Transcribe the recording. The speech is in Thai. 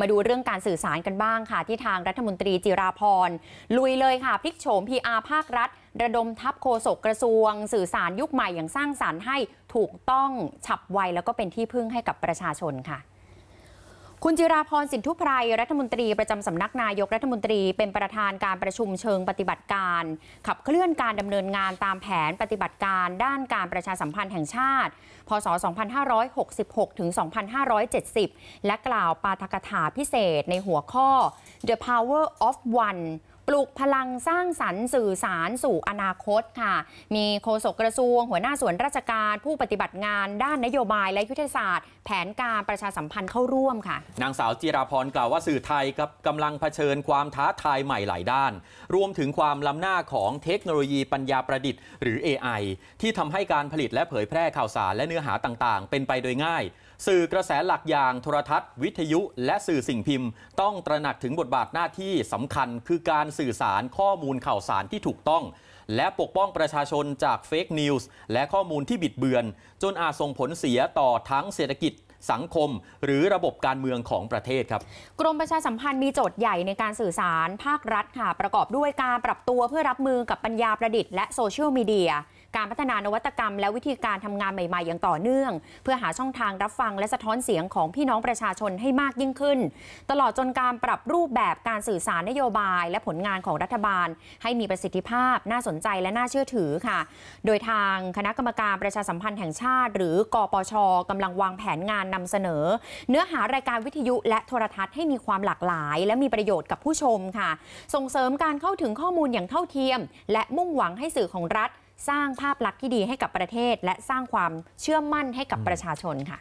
มาดูเรื่องการสื่อสารกันบ้างค่ะ ที่ทางรัฐมนตรีจิราพร ลุยเลยค่ะพลิกโฉม PR ภาครัฐ ระดมทัพโคศกกระทรวง สื่อสารยุคใหม่อย่างสร้างสารรค์ให้ถูกต้องฉับไว แล้วก็เป็นที่พึ่งให้กับประชาชนค่ะคุณจิราพรสินทุพไพรรัฐมนตรีประจำสำนักนายกรัฐมนตรี เป็นประธานการประชุมเชิงปฏิบัติการ ขับเคลื่อนการดำเนินงานตามแผนปฏิบัติการด้านการประชาสัมพันธ์แห่งชาติพศ2566ถึง2570 และกล่าวปาฐกถาพิเศษในหัวข้อ The Power of One ปลุกพลังสร้างสรรค์สื่อสารสู่อนาคตค่ะ มีโฆษกกระทรวง หัวหน้าส่วนราชการ ผู้ปฏิบัติงานด้านนโยบายและยุทธศาสตร์ แผนการประชาสัมพันธ์เข้าร่วมค่ะ นางสาวจิราพรกล่าวว่าสื่อไทยกับกำลังเผชิญความท้าทายใหม่หลายด้านรวมถึงความล้ำหน้าของเทคโนโลยีปัญญาประดิษฐ์หรือ AI ที่ทำให้การผลิตและเผยแพร่ข่าวสารและเนื้อหาต่างๆ เป็นไปโดยง่าย สื่อกระแสหลักอย่างโทรทัศน์ วิทยุ และสื่อสิ่งพิมพ์ ต้องตระหนักถึงบทบาทหน้าที่สำคัญคือการสื่อสารข้อมูลข่าวสารที่ถูกต้อง และปกป้องประชาชนจากเฟกนิวส์และข้อมูลที่บิดเบือน จนอาจส่งผลเสียต่อทั้งเศรษฐกิจสังคม หรือระบบการเมืองของประเทศครับ กรมประชาสัมพันธ์มีโจทย์ใหญ่ในการสื่อสารภาครัฐค่ะ ประกอบด้วยการปรับตัวเพื่อรับมือกับปัญญาประดิษฐ์และโซเชียลมีเดียการพัฒนานวัตกรรมและวิธีการทำงานใหม่ๆ อย่างต่อเนื่อง เพื่อหาช่องทางรับฟังและสะท้อนเสียงของพี่น้องประชาชนให้มากยิ่งขึ้น ตลอดจนการปรับรูปแบบการสื่อสารนโยบาย และผลงานของรัฐบาล ให้มีประสิทธิภาพ น่าสนใจและน่าเชื่อถือค่ะ โดยทางคณะกรรมการประชาสัมพันธ์แห่งชาติหรือกปชกำลังวางแผนงานนำเสนอ เนื้อหารายการวิทยุ และโทรทัศน์ให้มีความหลากหลาย และมีประโยชน์กับผู้ชมค่ะ ส่งเสริมการเข้าถึงข้อมูลอย่างเท่าเทียม และมุ่งหวังให้สื่อของรัฐสร้างภาพลักษณ์ที่ดีให้กับประเทศ และสร้างความเชื่อมั่นให้กับประชาชนค่ะ